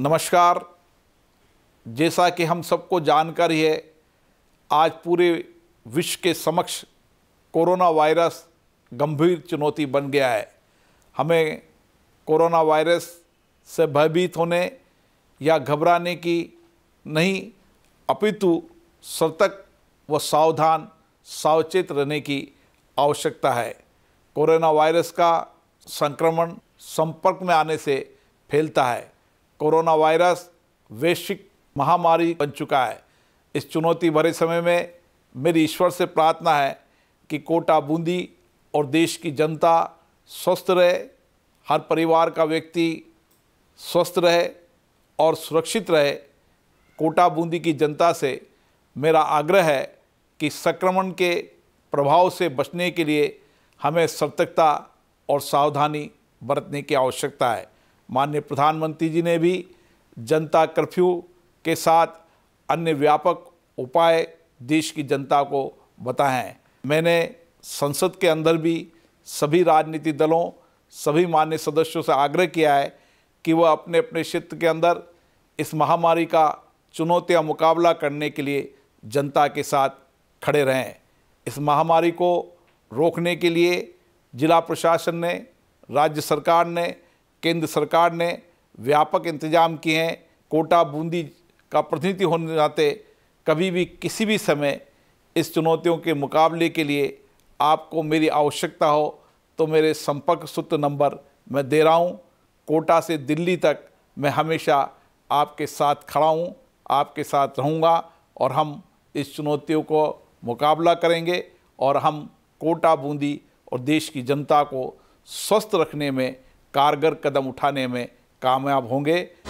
नमस्कार जैसा कि हम सबको जानकारी है आज पूरे विश्व के समक्ष कोरोना वायरस गंभीर चुनौती बन गया है हमें कोरोना वायरस से भयभीत होने या घबराने की नहीं अपितु सतर्क व सावधान सावचेत रहने की आवश्यकता है कोरोना वायरस का संक्रमण संपर्क में आने से फैलता है कोरोना वायरस वैश्विक महामारी बन चुका है इस चुनौती भरे समय में मेरी ईश्वर से प्रार्थना है कि कोटा बूंदी और देश की जनता स्वस्थ रहे हर परिवार का व्यक्ति स्वस्थ रहे और सुरक्षित रहे कोटा बूंदी की जनता से मेरा आग्रह है कि संक्रमण के प्रभाव से बचने के लिए हमें सतर्कता और सावधानी बरतने की आवश्यकता है माननीय प्रधानमंत्री जी ने भी जनता कर्फ्यू के साथ अन्य व्यापक उपाय देश की जनता को बताए हैं मैंने संसद के अंदर भी सभी राजनीतिक दलों सभी मान्य सदस्यों से आग्रह किया है कि वह अपने अपने क्षेत्र के अंदर इस महामारी का चुनौतियां मुकाबला करने के लिए जनता के साथ खड़े रहें इस महामारी को रोकने के लिए जिला प्रशासन ने राज्य सरकार ने केंद्र सरकार ने व्यापक इंतजाम किए हैं कोटा बूंदी का प्रतिनिधि होने नाते कभी भी किसी भी समय इस चुनौतियों के मुकाबले के लिए आपको मेरी आवश्यकता हो तो मेरे संपर्क सूत्र नंबर मैं दे रहा हूँ कोटा से दिल्ली तक मैं हमेशा आपके साथ खड़ा हूँ आपके साथ रहूँगा और हम इस चुनौतियों को मुकाबला करेंगे और हम कोटा बूंदी और देश की जनता को स्वस्थ रखने में कारगर कदम उठाने में कामयाब होंगे